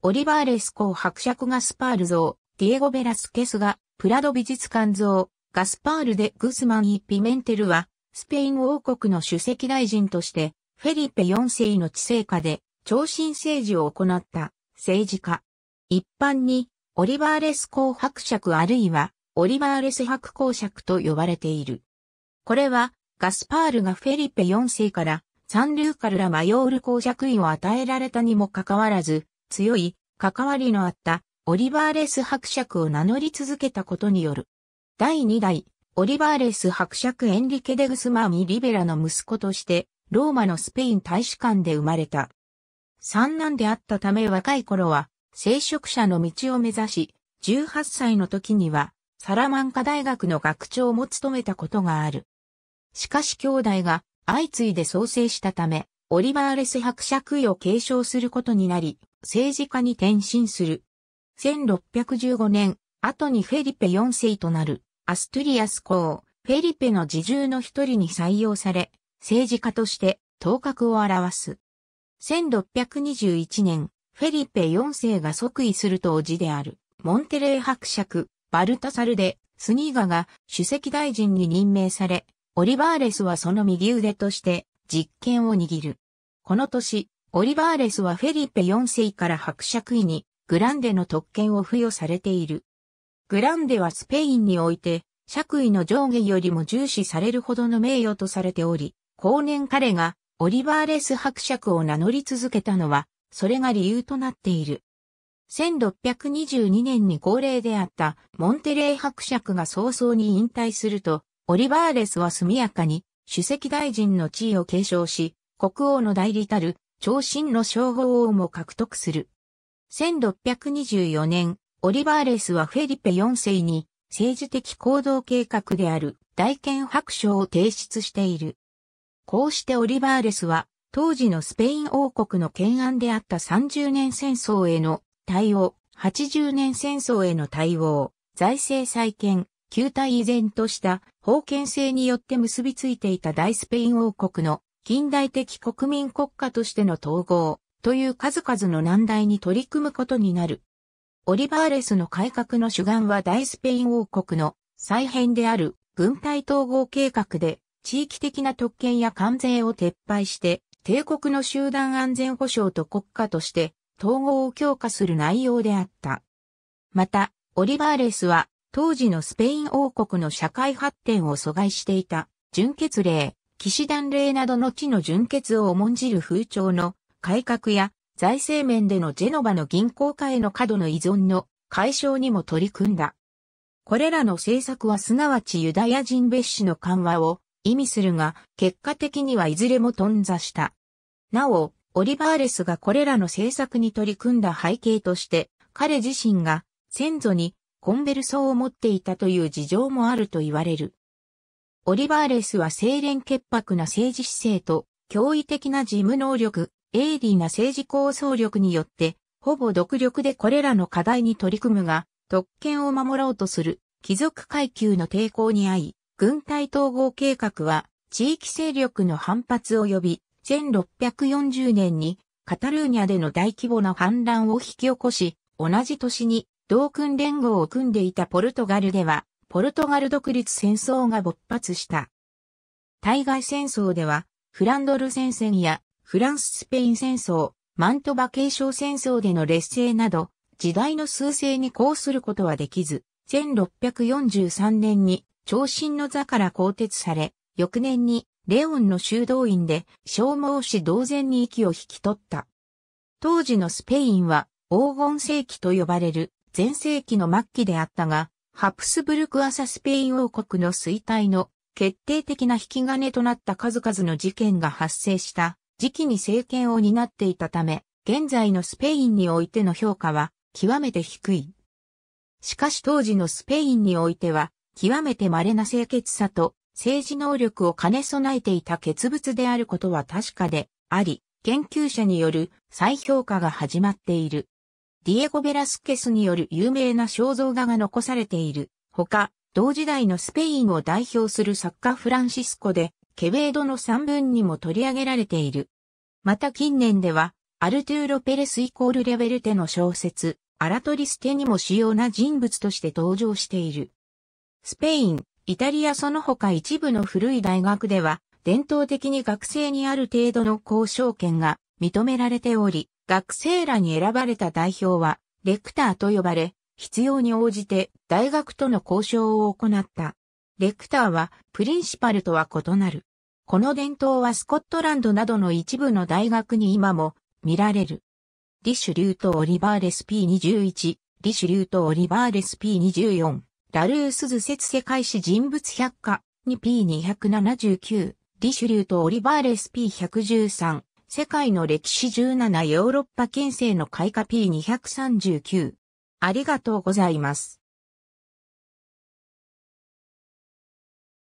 オリバー・レスコー伯爵ガスパール像、ディエゴ・ベラスケスが、プラド美術館像、ガスパール・でグスマン・イ・ピメンテルは、スペイン王国の主席大臣として、フェリペ4世の治世下で、超新政治を行った政治家。一般に、オリバーレス公伯爵あるいは、オリバーレス伯公爵と呼ばれている。これは、ガスパールがフェリペ4世から、サンルーカルラ・マヨール公爵位を与えられたにもかかわらず、強い関わりのあったオリバーレス伯爵を名乗り続けたことによる。第2代オリバーレス伯爵エンリケ・デグスマーミ・リベラの息子としてローマのスペイン大使館で生まれた。三男であったため若い頃は聖職者の道を目指し、18歳の時にはサラマンカ大学の学長も務めたことがある。しかし兄弟が相次いで創生したため、オリバーレス伯爵位を継承することになり、政治家に転身する。1615年、後にフェリペ4世となる、アストゥリアス公、フェリペの自重の一人に採用され、政治家として頭角を表す。1621年、フェリペ4世が即位するとおじである、モンテレー伯爵、バルタサルで、スニーガが首席大臣に任命され、オリバーレスはその右腕として実権を握る。この年、オリバーレスはフェリペ4世から伯爵位にグランデの特権を付与されている。グランデはスペインにおいて、爵位の上下よりも重視されるほどの名誉とされており、後年彼がオリバーレス伯爵を名乗り続けたのは、それが理由となっている。1622年に高齢であったモンテレイ伯爵が早々に引退すると、オリバーレスは速やかに首席大臣の地位を継承し、国王の代理たる長身の称号をも獲得する。1624年、オリバーレスはフェリペ4世に政治的行動計画である大憲白書を提出している。こうしてオリバーレスは当時のスペイン王国の懸案であった30年戦争への対応、80年戦争への対応、財政再建、旧体依然とした封建制によって結びついていた大スペイン王国の近代的国民国家としての統合という数々の難題に取り組むことになる。オリバーレスの改革の主眼は大スペイン王国の再編である軍隊統合計画で地域的な特権や関税を撤廃して帝国の集団安全保障と国家として統合を強化する内容であった。また、オリバーレスは当時のスペイン王国の社会発展を阻害していた純血令、騎士団令などの地の純血を重んじる風潮の改革や財政面でのジェノバの銀行化への過度の依存の解消にも取り組んだ。これらの政策はすなわちユダヤ人蔑視の緩和を意味するが、結果的にはいずれも頓挫した。なお、オリバーレスがこれらの政策に取り組んだ背景として、彼自身が先祖にコンベルソーを持っていたという事情もあると言われる。オリバーレスは清廉潔白な政治姿勢と、驚異的な事務能力、鋭利な政治構想力によって、ほぼ独力でこれらの課題に取り組むが、特権を守ろうとする貴族階級の抵抗に遭い、軍隊統合計画は地域勢力の反発を呼び、1640年にカタルーニャでの大規模な反乱を引き起こし、同じ年に同訓連合を組んでいたポルトガルではポルトガル独立戦争が勃発した。対外戦争では、フランドル戦線やフランス・スペイン戦争、マントバ継承戦争での劣勢など、時代の趨勢に抗することはできず、1643年に長身の座から更迭され、翌年にレオンの修道院で消耗し同然に息を引き取った。当時のスペインは黄金世紀と呼ばれる前世紀の末期であったが、ハプスブルク朝スペイン王国の衰退の決定的な引き金となった数々の事件が発生した時期に政権を担っていたため、現在のスペインにおいての評価は極めて低い。しかし当時のスペインにおいては、極めて稀な清潔さと政治能力を兼ね備えていた傑物であることは確かであり、研究者による再評価が始まっている。ディエゴ・ベラスケスによる有名な肖像画が残されている。ほか、同時代のスペインを代表する作家フランシスコで、ケベードの散文にも取り上げられている。また近年では、アルトゥーロ・ペレスイコールレベルテの小説、アラトリステにも主要な人物として登場している。スペイン、イタリアその他一部の古い大学では、伝統的に学生にある程度の交渉権が認められており、学生らに選ばれた代表は、レクターと呼ばれ、必要に応じて大学との交渉を行った。レクターはプリンシパルとは異なる。この伝統はスコットランドなどの一部の大学に今も見られる。リシュリュート・オリバーレス P21、リシュリュート・オリバーレス P24、ラルースズ説世界史人物百科に P279、リシュリュート・オリバーレス P113、世界の歴史17ヨーロッパ近世の開花 P239。ありがとうございます。